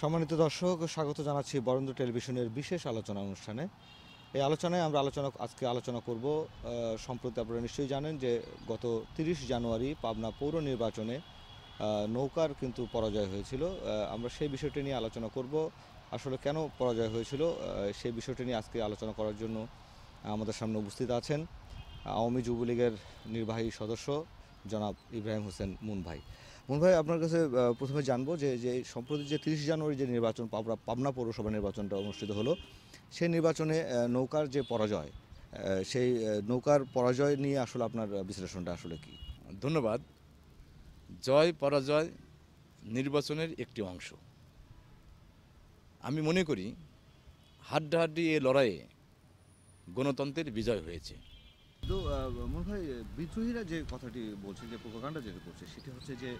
সম্মানিত দর্শক স্বাগত জানাচ্ছি বরেন্দ্র টেলিভিশনের বিশেষ আলোচনা অনুষ্ঠানে এই আলোচনায় আমরা আলোচনা আজকে আলোচনা করব সম্প্রতি আপনারা নিশ্চয়ই জানেন যে গত তিরিশ জানুয়ারি পাবনা পৌর নির্বাচনে নৌকার কিন্তু পরাজয় হয়েছিল আমরা সেই বিষয়টি নিয়ে আলোচনা করব আসলে কেন পরাজয় হয়েছিল সেই বিষয়টি নিয়ে আজকে আলোচনা করার জন্য আমাদের সামনে উপস্থিত আছেন আওয়ামী যুবলীগের নির্বাহী সদস্য জনাব ইব্রাহিম হোসেন মুন ভাই মন ভাই আপনার কাছে প্রথমে জানবো যে যে সম্প্রতি যে তিরিশ জানুয়ারি যে নির্বাচন পাবনা পাবনা পৌরসভা নির্বাচনটা অনুষ্ঠিত হলো সেই নির্বাচনে নৌকার যে পরাজয় সেই নৌকার পরাজয় নিয়ে আসলে আপনার বিশ্লেষণটা আসলে কি ধন্যবাদ জয় পরাজয় নির্বাচনের একটি অংশ আমি মনে করি হাড্ডাহাড্ডি এ লড়াইয়ে গণতন্ত্রের বিজয় হয়েছে তো মনে হয় বিদ্রোহীরা যে কথাটি বলছে যে প্রোপাগান্ডা যেটা করছে সেটি হচ্ছে যে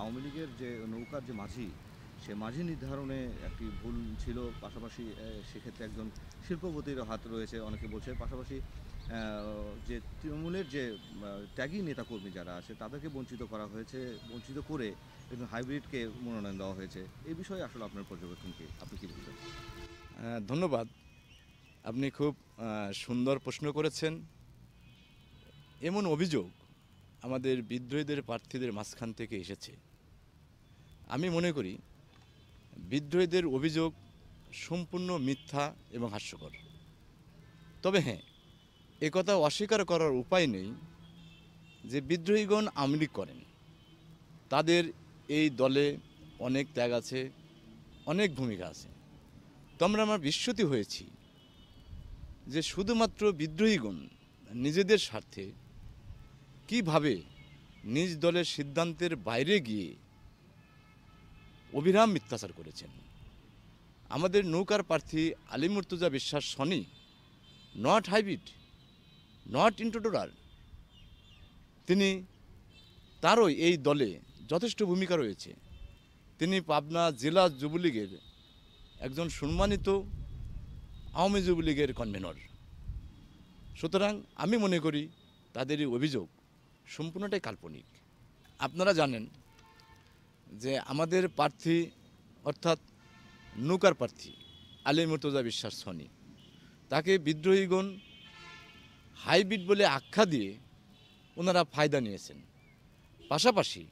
আওয়ামী লীগের যে নৌকার যে মাঝি সে মাঝি নির্ধারণে একটি ভুল ছিল পাশাপাশি সেক্ষেত্রে একজন শিল্পপতির হাত রয়েছে অনেকে বলছে পাশাপাশি যে তৃণমূলের যে ত্যাগী নেতাকর্মী যারা আছে তাদেরকে বঞ্চিত করা হয়েছে বঞ্চিত করে একজন হাইব্রিডকে মনোনয়ন দেওয়া হয়েছে এ বিষয়ে আসলে আপনার পর্যবেক্ষণকে আপনি কী বলবেন ধন্যবাদ আপনি খুব সুন্দর প্রশ্ন করেছেন এমন অভিযোগ আমাদের বিদ্রোহীদের প্রার্থীদের মাঝখান থেকে এসেছে আমি মনে করি বিদ্রোহীদের অভিযোগ সম্পূর্ণ মিথ্যা এবং হাস্যকর তবে হ্যাঁ একথা অস্বীকার করার উপায় নেই যে বিদ্রোহীগণ আমলিক করেন তাদের এই দলে অনেক ত্যাগ আছে অনেক ভূমিকা আছে তো আমরা আমার বিশ্বতি হয়েছি যে শুধুমাত্র বিদ্রোহীগণ নিজেদের স্বার্থে কিভাবে নিজ দলের সিদ্ধান্তের বাইরে গিয়ে অবিরাম মিথ্যাচার করেছেন আমাদের নৌকার প্রার্থী আলী মুর্তুজা বিশ্বাস সনি নট হাইব্রিড নট ইন্ট্রোডোরার তিনি তারও এই দলে যথেষ্ট ভূমিকা রয়েছে তিনি পাবনা জেলা যুবলীগের একজন সম্মানিত আওয়ামী যুবলীগের কনভেনর সুতরাং আমি মনে করি তাদের অভিযোগ সম্পূর্ণটাই কাল্পনিক আপনারা জানেন যে আমাদের প্রার্থী অর্থাৎ নৌকার প্রার্থী আলী মুর্তজা বিশ্বাস সনি তাকে বিদ্রোহীগণ হাইব্রিড বলে আখ্যা দিয়ে ওনারা ফায়দা নিয়েছেন পাশাপাশি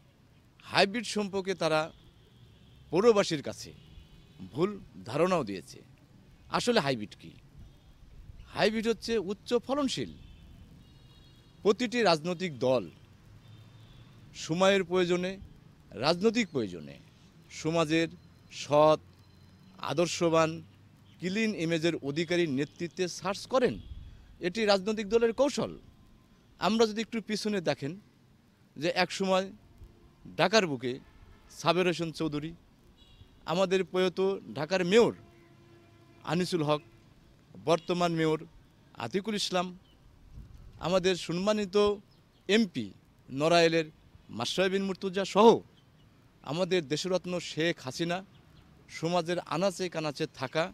হাইব্রিড সম্পর্কে তারা পৌরবাসীর কাছে ভুল ধারণাও দিয়েছে আসলে হাইব্রিড কি হাইব্রিড হচ্ছে উচ্চ ফলনশীল প্রতিটি রাজনৈতিক দল সময়ের প্রয়োজনে রাজনৈতিক প্রয়োজনে সমাজের সৎ আদর্শবান ক্লিন ইমেজের অধিকারী নেতৃত্বে সার্চ করেন এটি রাজনৈতিক দলের কৌশল আমরা যদি একটু পিছনে দেখেন যে একসময় ঢাকার বুকে সাবের হোসেন চৌধুরী আমাদের প্রয়ত ঢাকার মেয়র আনিসুল হক বর্তমান মেয়র আতিকুল ইসলাম আমাদের সম্মানিত এমপি নরায়েলের মাসাইবিন মুর্তুজা সহ আমাদের দেশরত্ন শেখ হাসিনা সমাজের আনাচে কানাচে থাকা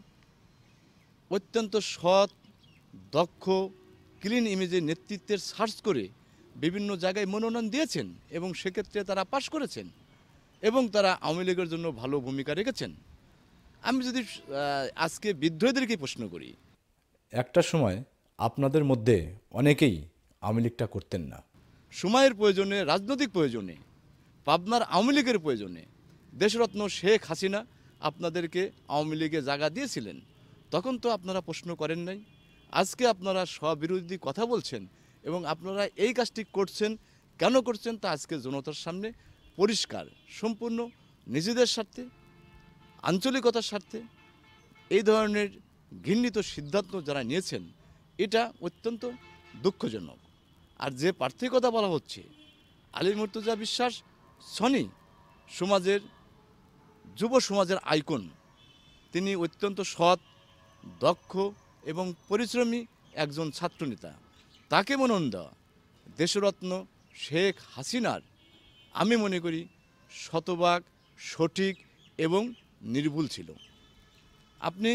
অত্যন্ত সৎ দক্ষ ক্লিন ইমেজের নেতৃত্বের সার্চ করে বিভিন্ন জায়গায় মনোনয়ন দিয়েছেন এবং সেক্ষেত্রে তারা পাশ করেছেন এবং তারা আওয়ামী লীগের জন্য ভালো ভূমিকা রেখেছেন আমি যদি আজকে বিদ্রোহীদেরকে প্রশ্ন করি একটা সময় আপনাদের মধ্যে অনেকেই আওয়ামী লীগটা করতেন না সময়ের প্রয়োজনে রাজনৈতিক প্রয়োজনে পাবনার আওয়ামী লীগের প্রয়োজনে দেশরত্ন শেখ হাসিনা আপনাদেরকে আওয়ামী লীগে জায়গা দিয়েছিলেন তখন তো আপনারা প্রশ্ন করেন নাই আজকে আপনারা স্ববিরোধী কথা বলছেন এবং আপনারা এই কাজটি করছেন কেন করছেন তা আজকে জনতার সামনে পরিষ্কার সম্পূর্ণ নিজেদের স্বার্থে আঞ্চলিকতার স্বার্থে এই ধরনের ঘৃণিত সিদ্ধান্ত যারা নিয়েছেন এটা অত্যন্ত দুঃখজনক আর যে প্রার্থীর কথা বলা হচ্ছে আলী মুর্তুজা বিশ্বাস সনি সমাজের যুব সমাজের আইকন তিনি অত্যন্ত সৎ দক্ষ এবং পরিশ্রমী একজন ছাত্রনেতা তাকে মনন দেওয়া দেশরত্ন শেখ হাসিনার আমি মনে করি শতভাগ সঠিক এবং নির্ভুল ছিল আপনি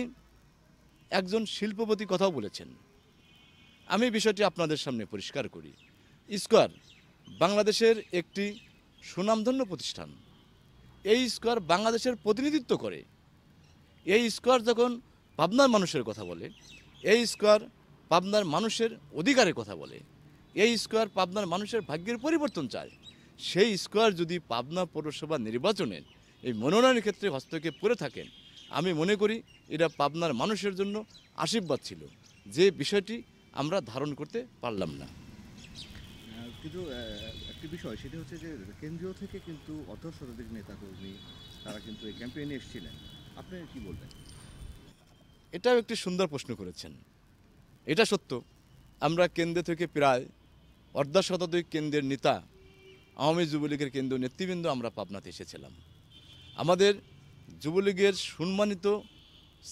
একজন শিল্পপতি কথাও বলেছেন আমি বিষয়টি আপনাদের সামনে পরিষ্কার করি স্কোয়ার বাংলাদেশের একটি সুনামধন্য প্রতিষ্ঠান এই স্কোয়ার বাংলাদেশের প্রতিনিধিত্ব করে এই স্কোয়ার যখন পাবনার মানুষের কথা বলে এই স্কোয়ার পাবনার মানুষের অধিকারের কথা বলে এই স্কোয়ার পাবনার মানুষের ভাগ্যের পরিবর্তন চায় সেই স্কোয়ার যদি পাবনা পৌরসভা নির্বাচনের এই মনোনয়নের ক্ষেত্রে হস্তক্ষেপ করে থাকেন আমি মনে করি এটা পাবনার মানুষের জন্য আশীর্বাদ ছিল যে বিষয়টি আমরা ধারণ করতে পারলাম না কিন্তু একটি বিষয় সেটা হচ্ছে যে কেন্দ্রীয় থেকে কিন্তু অর্ধ শতাধিক নেতাকর্মী তারা কিন্তু এই ক্যাম্পেইনে এসেছিলেন আপনি কি বলবেন এটাও একটি সুন্দর প্রশ্ন করেছেন এটা সত্য আমরা কেন্দ্র থেকে প্রায় অর্ধ শতাধিক কেন্দ্রের নেতা আওয়ামী যুবলীগের কেন্দ্রীয় নেতৃবৃন্দ আমরা পাবনাতে এসেছিলাম আমাদের যুবলীগের সম্মানিত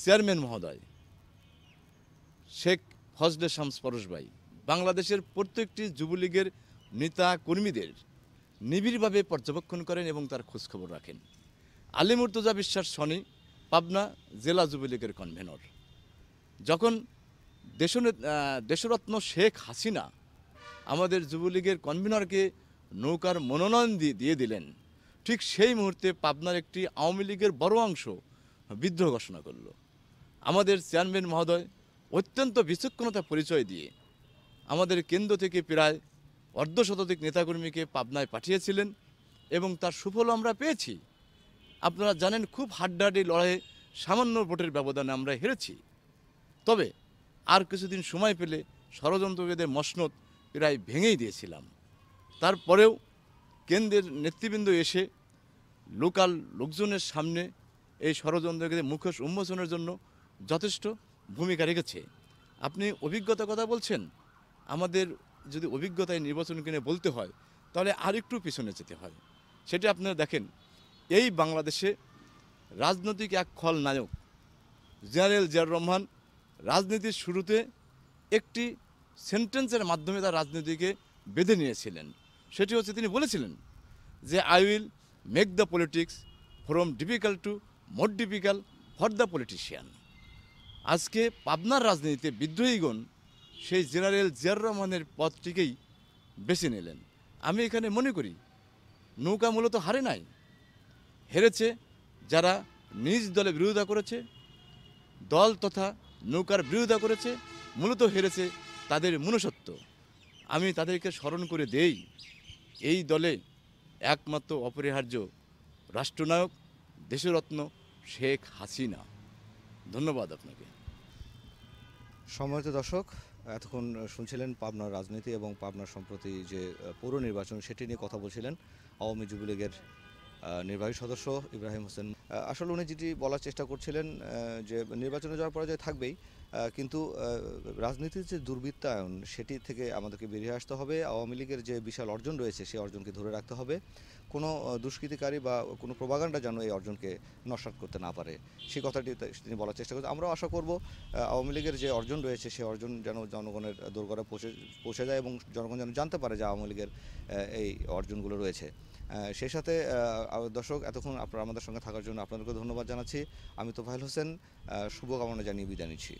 চেয়ারম্যান মহোদয় শেখ ফজলে শামস পরশ ভাই বাংলাদেশের প্রত্যেকটি যুবলীগের নেতা কর্মীদের নিবিড়ভাবে পর্যবেক্ষণ করেন এবং তার খোঁজখবর রাখেন আলী মুর্তজা বিশ্বাস সনি পাবনা জেলা যুবলীগের কনভেনর যখন দেশ দেশরত্ন শেখ হাসিনা আমাদের যুবলীগের কনভেনরকে নৌকার মনোনয়ন দিয়ে দিয়ে দিলেন ঠিক সেই মুহূর্তে পাবনার একটি আওয়ামী লীগের বড় অংশ বিদ্রোহ ঘোষণা করল আমাদের চেয়ারম্যান মহোদয় অত্যন্ত বিচক্ষণতা পরিচয় দিয়ে আমাদের কেন্দ্র থেকে প্রায় অর্ধশতাধিক নেতাকর্মীকে পাবনায় পাঠিয়েছিলেন এবং তার সুফল আমরা পেয়েছি আপনারা জানেন খুব হাড্ডাহাড্ডি লড়াইয়ে সামান্য ভোটের ব্যবধানে আমরা হেরেছি তবে আর কিছুদিন সময় পেলে ষড়যন্ত্রবেদের মসনদ প্রায় ভেঙেই দিয়েছিলাম তারপরেও কেন্দ্রের নেতৃবৃন্দ এসে লোকাল লোকজনের সামনে এই ষড়যন্ত্রকে মুখোশ উন্মোচনের জন্য যথেষ্ট ভূমিকা রেখেছে আপনি অভিজ্ঞতার কথা বলছেন আমাদের যদি অভিজ্ঞতায় নির্বাচন কিনে বলতে হয় তাহলে আরেকটু পিছনে যেতে হয় সেটা আপনারা দেখেন এই বাংলাদেশে রাজনৈতিক এক খল নায়ক জেনারেল জিয়ার রহমান রাজনীতির শুরুতে একটি সেন্টেন্সের মাধ্যমে তার রাজনীতিকে বেঁধে নিয়েছিলেন সেটি হচ্ছে তিনি বলেছিলেন যে I will make the politics from difficult to more difficult for the politician আজকে পাবনার রাজনীতিতে বিদ্রোহীগণ সেই জেনারেল জিয়ার রহমানের পদটিকেই বেছে নিলেন আমি এখানে মনে করি নৌকা মূলত হারে নাই হেরেছে যারা নিজ দলে বিরোধিতা করেছে দল তথা নৌকার বিরোধিতা করেছে মূলত হেরেছে তাদের মনুষ্যত্ব আমি তাদেরকে স্মরণ করে দেই এই দলে একমাত্র অপরিহার্য রাষ্ট্রনায়ক দেশরত্ন শেখ হাসিনা ধন্যবাদ আপনাকে সম্মানিত দর্শক এতক্ষণ শুনছিলেন পাবনার রাজনীতি এবং পাবনার সম্প্রতি যে পৌর নির্বাচন সেটি নিয়ে কথা বলছিলেন আওয়ামী যুবলীগের নির্বাহী সদস্য ইব্রাহিম হোসেন আসলে উনি যেটি বলার চেষ্টা করছিলেন যে নির্বাচনে যাওয়ার পরাজয় থাকবেই কিন্তু রাজনীতির যে দুর্বৃত্তায়ন সেটি থেকে আমাদেরকে বেরিয়ে আসতে হবে আওয়ামী লীগের যে বিশাল অর্জন রয়েছে সেই অর্জনকে ধরে রাখতে হবে কোনো দুষ্কৃতিকারী বা কোনো প্রবাগান্ডা যেন এই অর্জনকে নস্বাত করতে না পারে সেই কথাটি তিনি বলার চেষ্টা করছেন আমরাও আশা করব আওয়ামী লীগের যে অর্জন রয়েছে সেই অর্জন যেন জনগণের দোরগড়া পৌঁছে পৌঁছে যায় এবং জনগণ যেন জানতে পারে যে আওয়ামী লীগের এই অর্জনগুলো রয়েছে সেই সাথে দর্শক এতক্ষণ আপনার আমাদের সঙ্গে থাকার জন্য আপনাদেরকে ধন্যবাদ জানাচ্ছি আমি তোফাইল হোসেন শুভকামনা জানিয়ে বিদায় নিচ্ছি